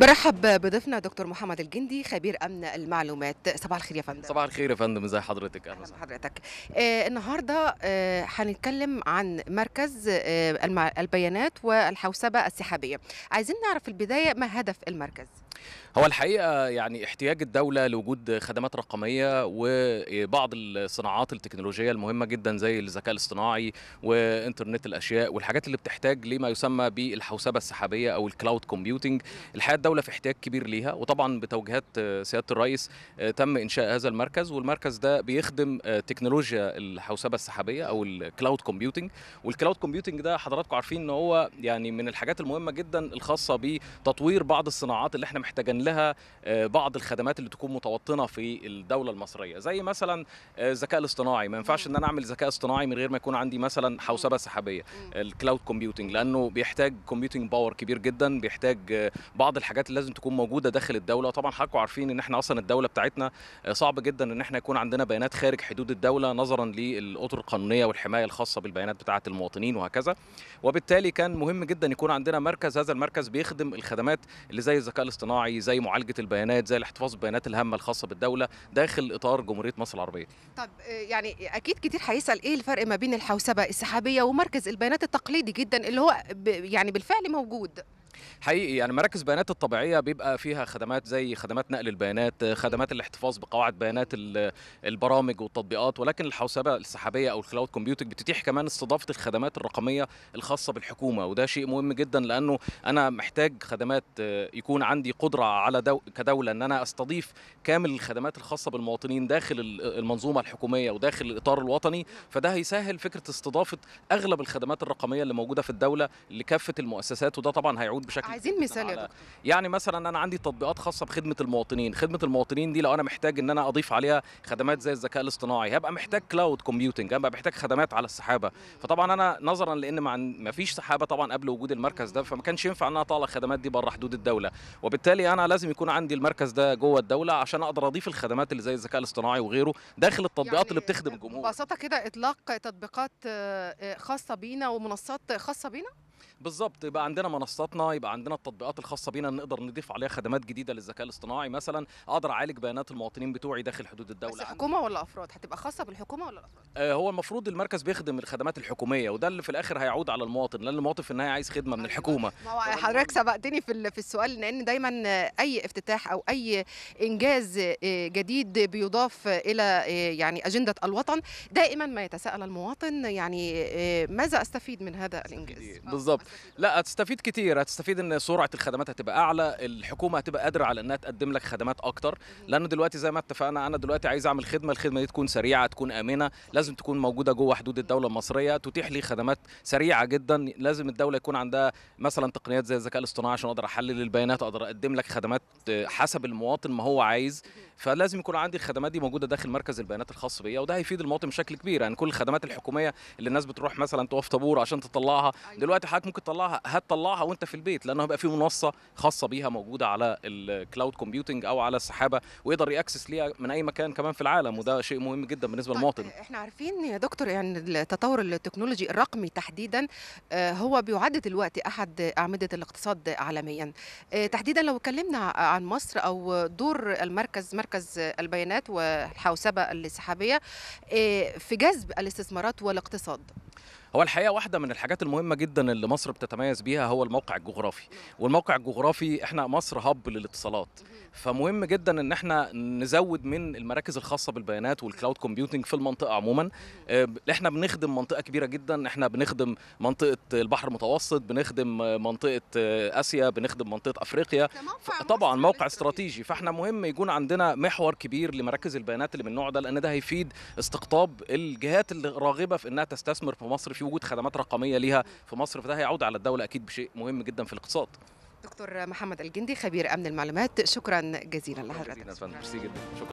برحب بضيفنا دكتور محمد الجندي خبير امن المعلومات صباح الخير يا فندم صباح الخير يا فندم ازي حضرتك اهلا بحضرتك آه النهارده آه هنتكلم عن مركز آه البيانات والحوسبه السحابيه عايزين نعرف في البدايه ما هدف المركز هو الحقيقه يعني احتياج الدوله لوجود خدمات رقميه وبعض الصناعات التكنولوجيه المهمه جدا زي الذكاء الاصطناعي وانترنت الاشياء والحاجات اللي بتحتاج لما يسمى بالحوسبه السحابيه او الكلاود كومبيوتنج الحقيقه الدوله في احتياج كبير ليها وطبعا بتوجيهات سياده الرئيس تم انشاء هذا المركز والمركز ده بيخدم تكنولوجيا الحوسبه السحابيه او الكلاود كومبيوتنج والكلاود كومبيوتنج ده حضراتكم عارفين ان هو يعني من الحاجات المهمه جدا الخاصه بتطوير بعض الصناعات اللي احنا محتاجا لها آه، بعض الخدمات اللي تكون متوطنه في الدوله المصريه زي مثلا الذكاء آه، الاصطناعي ما ينفعش ان انا اعمل ذكاء اصطناعي من غير ما يكون عندي مثلا حوسبه سحابيه الكلاود كومبيوتنج لانه بيحتاج كومبيوتنج باور كبير جدا بيحتاج آه، بعض الحاجات اللي لازم تكون موجوده داخل الدوله طبعا حضراتكم عارفين ان احنا اصلا الدوله بتاعتنا صعب جدا ان احنا يكون عندنا بيانات خارج حدود الدوله نظرا للاطر القانونيه والحمايه الخاصه بالبيانات بتاعه المواطنين وهكذا وبالتالي كان مهم جدا يكون عندنا مركز هذا المركز بيخدم الخدمات اللي زي الذكاء الاصطناعي الصناعي زي معالجه البيانات زي الاحتفاظ بالبيانات الهامه الخاصه بالدوله داخل اطار جمهوريه مصر العربيه طب آه، يعني اكيد كتير هيسال ايه الفرق ما بين الحوسبه السحابيه ومركز البيانات التقليدي جدا اللي هو يعني بالفعل موجود حقيقي يعني مراكز بيانات الطبيعيه بيبقى فيها خدمات زي خدمات نقل البيانات خدمات الاحتفاظ بقواعد بيانات البرامج والتطبيقات ولكن الحوسبه السحابيه او الكلاود كومبيوتنج بتتيح كمان استضافه الخدمات الرقميه الخاصه بالحكومه وده شيء مهم جدا لانه انا محتاج خدمات يكون عندي قدره على دو... كدوله ان انا استضيف كامل الخدمات الخاصه بالمواطنين داخل المنظومه الحكوميه وداخل الاطار الوطني فده هيسهل فكره استضافه اغلب الخدمات الرقميه اللي موجوده في الدوله لكافه المؤسسات وده طبعا هيعود بشكل عايزين مثال يا دكتور يعني مثلا انا عندي تطبيقات خاصه بخدمه المواطنين خدمه المواطنين دي لو انا محتاج ان انا اضيف عليها خدمات زي الذكاء الاصطناعي هبقى محتاج كلاود كومبيوتنج هبقى محتاج خدمات على السحابه فطبعا انا نظرا لان ما فيش سحابه طبعا قبل وجود المركز ده فما كانش ينفع ان انا اطلع الخدمات دي بره حدود الدوله وبالتالي انا لازم يكون عندي المركز ده جوه الدوله عشان اقدر اضيف الخدمات اللي زي الذكاء الاصطناعي وغيره داخل التطبيقات يعني اللي بتخدم الجمهور ببساطه كده اطلاق تطبيقات آه، آه، خاصه بينا ومنصات خاصه بينا بالظبط يبقى عندنا منصاتنا يبقى عندنا التطبيقات الخاصه بينا نقدر نضيف عليها خدمات جديده للذكاء الاصطناعي مثلا اقدر اعالج بيانات المواطنين بتوعي داخل حدود الدوله بس حكومه ولا افراد هتبقى خاصه بالحكومه ولا الافراد آه هو المفروض المركز بيخدم الخدمات الحكوميه وده اللي في الاخر هيعود على المواطن لان المواطن في النهايه عايز خدمه من أيوة. الحكومه ما هو حضرتك سبقتني في في السؤال لان دايما اي افتتاح او اي انجاز آه، جديد بيضاف الى آه، يعني اجنده الوطن دائما ما يتساءل المواطن يعني آه، ماذا استفيد من هذا الانجاز بالظبط لا هتستفيد كتير هتستفيد ان سرعه الخدمات هتبقى اعلى الحكومه هتبقى قادره على انها تقدم لك خدمات اكتر لان دلوقتي زي ما اتفقنا انا دلوقتي عايز اعمل خدمه الخدمه دي تكون سريعه تكون امنه لازم تكون موجوده جوه حدود الدوله المصريه تتيح لي خدمات سريعه جدا لازم الدوله يكون عندها مثلا تقنيات زي الذكاء الاصطناعي عشان اقدر احلل البيانات اقدر اقدم لك خدمات حسب المواطن ما هو عايز فلازم يكون عندي الخدمات دي موجوده داخل مركز البيانات الخاص بيا وده هيفيد المواطن بشكل كبير يعني كل الخدمات الحكوميه اللي الناس بتروح مثلا تقف طابور عشان تطلعها أيوة. دلوقتي حضرتك ممكن تطلعها هتطلعها وانت في البيت لانه هيبقى في منصه خاصه بيها موجوده على الكلاود كومبيوتنج او على السحابه ويقدر ياكسس ليها من اي مكان كمان في العالم وده شيء مهم جدا بالنسبه طيب، للمواطن احنا عارفين يا دكتور يعني التطور التكنولوجي الرقمي تحديدا آه، هو بيعد دلوقتي احد اعمده الاقتصاد عالميا آه، تحديدا لو اتكلمنا عن مصر او دور المركز مركز البيانات والحوسبه السحابيه آه، في جذب الاستثمارات والاقتصاد هو الحقيقه واحده من الحاجات المهمه جدا اللي مصر بتتميز بيها هو الموقع الجغرافي والموقع الجغرافي احنا مصر هب للاتصالات فمهم جدا ان احنا نزود من المراكز الخاصه بالبيانات والكلاود كومبيوتنج في المنطقه عموما آه، احنا بنخدم منطقه كبيره جدا احنا بنخدم منطقه البحر المتوسط بنخدم منطقه آه، اسيا بنخدم منطقه افريقيا طبعا موقع استراتيجي فاحنا مهم يكون عندنا محور كبير لمراكز البيانات اللي من النوع ده لان ده هيفيد استقطاب الجهات اللي راغبه في انها تستثمر في مصر في وجود خدمات رقميه ليها في مصر فده هيعود على الدوله اكيد بشيء مهم جدا في الاقتصاد دكتور محمد الجندي خبير امن المعلومات شكرا جزيلا لحضرتك شكرا جدا شكرا